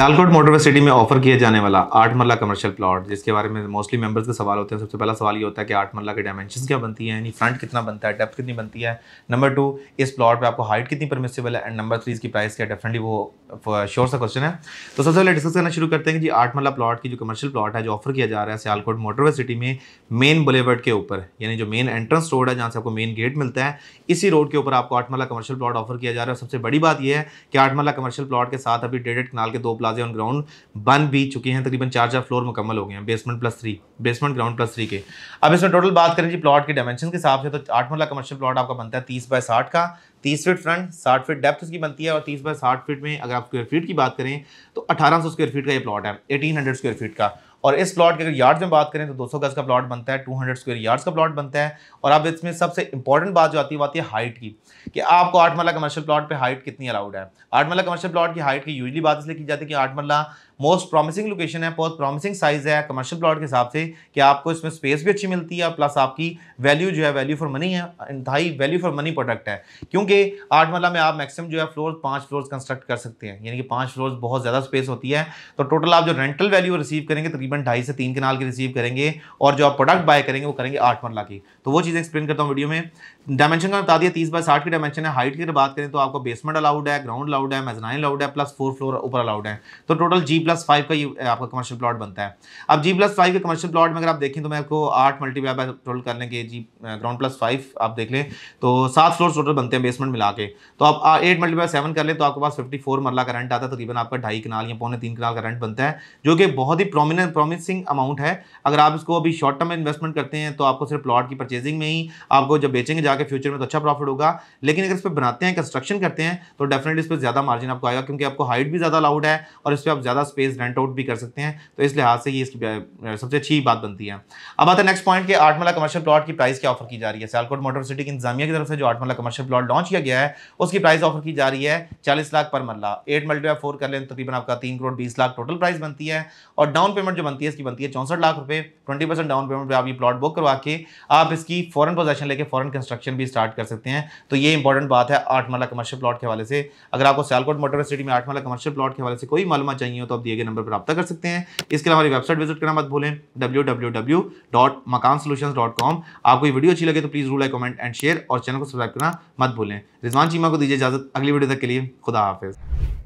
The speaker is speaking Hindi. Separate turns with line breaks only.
सियालकोट मोटरवे सिटी में ऑफर किया जाने वाला आठ मरला कमर्शियल प्लॉट जिसके बारे में मोस्टली मेंबर्स के सवाल होते हैं सबसे पहला सवाल ये होता है कि आठ मरला के डायमेंशन क्या बनती है यानी फ्रंट कितना बनता है डेप्थ कितनी बनती है नंबर टू इस प्लॉट पे आपको हाइट कितनी परमिसेबल है एंड नंबर थ्री इसकी प्राइस क्या डेफिनेटली वो श्योर सा क्वेश्चन है तो सबसे पहले डिस्कस करना शुरू करते हैं कि जी आठ मल्ला प्लॉट की जो कमर्शियल प्लॉट है जो ऑफर किया जा रहा है सियालकोट मोटरवे सिटी में मेन बुलेवर्ड के ऊपर यानी जो मेन एंट्रेंस रोड है जहाँ से आपको मेन गेट मिलता है इसी रोड के ऊपर आपको आठ मल्ला कमर्शियल प्लॉट ऑफर किया जा रहा है सबसे बड़ी बात यह है कि आठ मल्ला कमर्शियल प्लॉट के साथ अभी डेडेड कनाल के दो प्लाजे ऑन ग्राउंड बन भी चुके हैं तकरीबन चार चार फ्लोर मुकम्मल हो गए हैं basement plus three basement ground plus three के अब इसमें टोटल बात करें जी प्लॉट के डायमेंशन के हिसाब से तो आठ मल्ला कमर्शियल प्लॉट आपका बनता है तीस बाय साठ का तीस फीट फ्रंट साठ फीट डेप्थ उसकी बनती है और तीस बाय साठ फीट में अगर आप स्क्वायर फीट की बात करें तो अठारह सौ स्क्वायर फीट का ये प्लॉट है एटीन हंड्रेड स्क्वायर फीट का और इस प्लॉट की अगर यार्ड्स में बात करें तो 200 गज का प्लॉट बनता है 200 स्क्वायर यार्ड्स का प्लॉट बनता है और अब इसमें सबसे इंपॉर्टेंट बात जो आती है वो आती है हाइट की कि आपको आठ मरला कमर्शियल प्लॉट पर हाइट कितनी अलाउड है आठ मरला कमर्शियल प्लॉट की हाइट की यूजली बात इसलिए की जाती है कि आठ मरला मोस्ट प्रॉमिसिंग लोकेशन है बहुत प्रॉमिसिंग साइज है कमर्शियल प्लॉट के हिसाब से कि आपको इसमें स्पेस भी अच्छी मिलती है प्लस आपकी वैल्यू जो है वैल्यू फॉर मनी है इंतहाई वैल्यू फॉर मनी प्रोडक्ट है क्योंकि आठ मरला में आप मैक्सिमम जो है फ्लोर पाँच फ्लोर कंस्ट्रक्ट कर सकते हैं यानी कि पाँच फ्लोर बहुत ज़्यादा स्पेस होती है तो टोटल आप जो रेंटल वैल्यू रिसीव करेंगे तक तकरीबन ढाई से तीन कनाल की रिसीव करेंगे और जो आप प्रोडक्ट बाय करेंगे वो करेंगे आठ मरला की तो वो चीज़ एक्सप्लेन करता हूँ वीडियो में डायमेंशन का बता दिया तीस बाय साठ की डायमेंशन है हाइट की अगर बात करें तो आपको बेसमेंट अलाउड है ग्राउंड अलाउड है मेजनाइन अलाउड है प्लस फोर फ्लोर ऊपर अलाउड है तो टोटल जी प्लस फाइव का ये आपका कमर्शियल प्लॉट बनता है अब जी प्लस फाइव के कमर्शियल प्लॉट में अगर आप देखें तो मैं आपको आठ मल्टीप्लाई बाय टोटल कर लेंगे जी ग्राउंड प्लस फाइव आप देख लें तो सात फ्लोर टोटल बनते हैं बेसमेंट मिला के तो आप एट मल्टीप्लाई सेवन कर लें तो आपके पास फिफ्टी फोर मरला का रेंट आता है तकरीबन आपका ढाई किनाल या पौने तीन किनाल का रेंट बनता है जो कि बहुत ही प्रोमिनेंट प्रॉमिसिंग अमाउंट है अगर आप इसको अभी शॉर्ट टर्म में इन्वेस्टमेंट करते हैं तो आपको सिर्फ प्लॉट की परचेजिंग में ही आपको जब बेचेंगे जाकर फ्यूचर में तो अच्छा प्रॉफिट होगा लेकिन अगर इस पर बनाते हैं कंस्ट्रक्शन करते हैं तो डेफिनेटली इस पर ज़्यादा मार्जिन आपको आएगा क्योंकि आपको हाइट भी ज़्यादा अलाउड है और इस पर आप ज़्यादा स्पेस रेंट आउट भी कर सकते हैं तो इस लिहाज से ये इसकी सबसे अच्छी बात बनती है अब आता है नेक्स्ट पॉइंट के आठमला कमर्शियल प्लॉट की प्राइस क्या ऑफर की जा रही है सियालकोट मोटर सिटी की इंजामिया की तरफ से जो आठमला कमर्शियल प्लॉट लॉन्च किया गया है उसकी प्राइस ऑफर की जा रही है चालीस लाख पर मल्ला एट मल्टीपाई फोर कर लें तो तकरीबन आपका तीन करोड़ बीस लाख टोटल प्राइस बनती है और डाउन पेमेंट जो बनती है इसकी बनती है चौंसठ लाख रुपए ट्वेंटी परसेंट डाउन पेमेंट पे आप ये प्लॉट बुक करवा के आप इसकी फॉरन पोजेशन लेके फॉरन कंस्ट्रक्शन भी स्टार्ट कर सकते हैं तो ये इंपॉर्टेंट बात है आठ माला कमर्शियल प्लॉट के हवाले से अगर आपको सियालकोट मोटर सिटी में आठ माला कमर्शियल प्लॉट के हवाले से कोई मालूम चाहिए तो आप दिए गए नंबर पर रब्ता कर सकते हैं इसके अलावा हमारी वेबसाइट विजिट करना मत भूलें डब्ल्यू आपको ये वीडियो अच्छी लगे तो please rule like comment and share और चैनल को सब्सक्राइब करना मत भूलें रिजवान चीमा को दीजिए इजाज़त अगली वीडियो तक के लिए खुदा हाफिज़